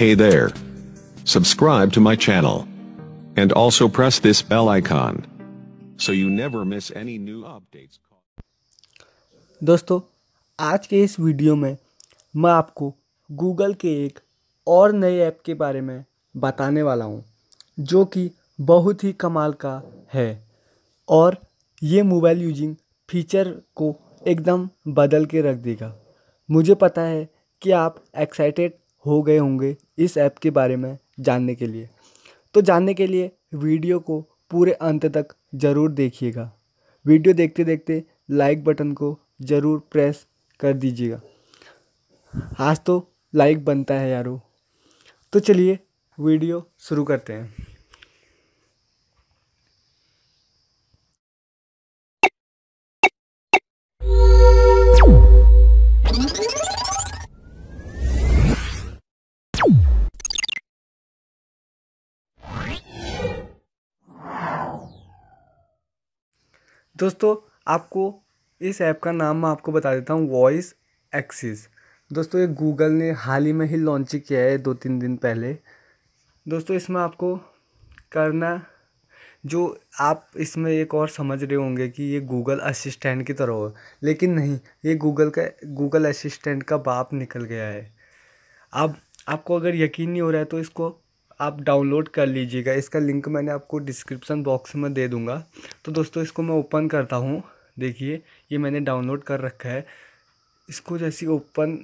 Hey there. Subscribe to my channel. And also press this bell icon. So you never miss any new updates. दोस्तों आज के इस video में मैं आपको गूगल के एक और नए ऐप के बारे में बताने वाला हूँ जो कि बहुत ही कमाल का है और ये मोबाइल यूजिंग फीचर को एकदम बदल के रख देगा मुझे पता है कि आप एक्साइटेड हो गए होंगे इस ऐप के बारे में जानने के लिए तो जानने के लिए वीडियो को पूरे अंत तक ज़रूर देखिएगा वीडियो देखते देखते लाइक बटन को ज़रूर प्रेस कर दीजिएगा आज तो लाइक बनता है यारो तो चलिए वीडियो शुरू करते हैं दोस्तों आपको इस ऐप का नाम मैं आपको बता देता हूँ वॉइस एक्सिस दोस्तों ये गूगल ने हाल ही में ही लॉन्च किया है दो तीन दिन पहले दोस्तों इसमें आपको करना जो आप इसमें एक और समझ रहे होंगे कि ये गूगल असिस्टेंट की तरह हो लेकिन नहीं ये गूगल का गूगल असिस्टेंट का बाप निकल गया है अब आप, आपको अगर यकीन नहीं हो रहा है तो इसको आप डाउनलोड कर लीजिएगा इसका लिंक मैंने आपको डिस्क्रिप्सन बॉक्स में दे दूँगा तो दोस्तों इसको मैं ओपन करता हूँ देखिए ये मैंने डाउनलोड कर रखा है इसको जैसे open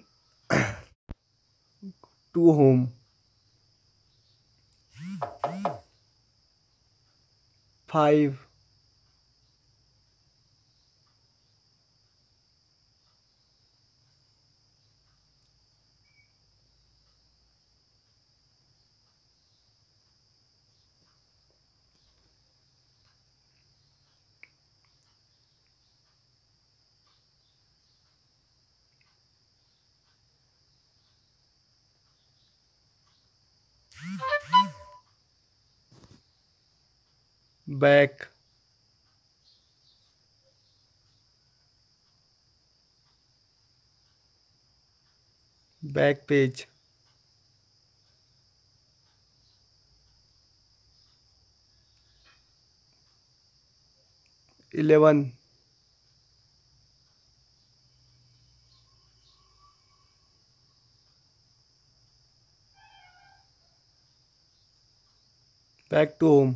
to home five back back page eleven back to home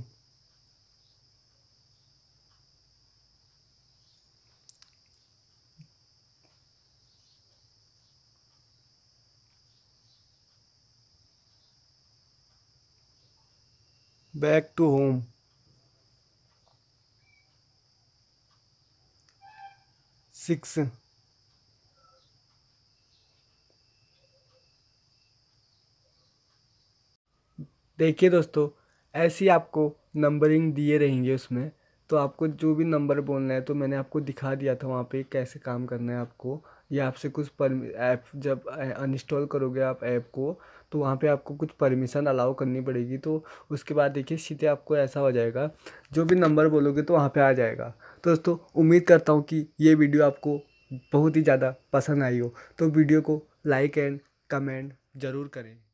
back to home six देखिए दोस्तों ऐसी आपको नंबरिंग दिए रहेंगे उसमें तो आपको जो भी नंबर बोलना है तो मैंने आपको दिखा दिया था वहाँ पे कैसे काम करना है आपको या आपसे कुछ पर ऐप जब अनइंस्टॉल करोगे आप ऐप को तो वहाँ पे आपको कुछ परमिशन अलाउ करनी पड़ेगी तो उसके बाद देखिए सीधे आपको ऐसा हो जाएगा जो भी नंबर बोलोगे तो वहाँ पे आ जाएगा तो दोस्तों उम्मीद करता हूँ कि ये वीडियो आपको बहुत ही ज़्यादा पसंद आई हो तो वीडियो को लाइक एंड कमेंट ज़रूर करें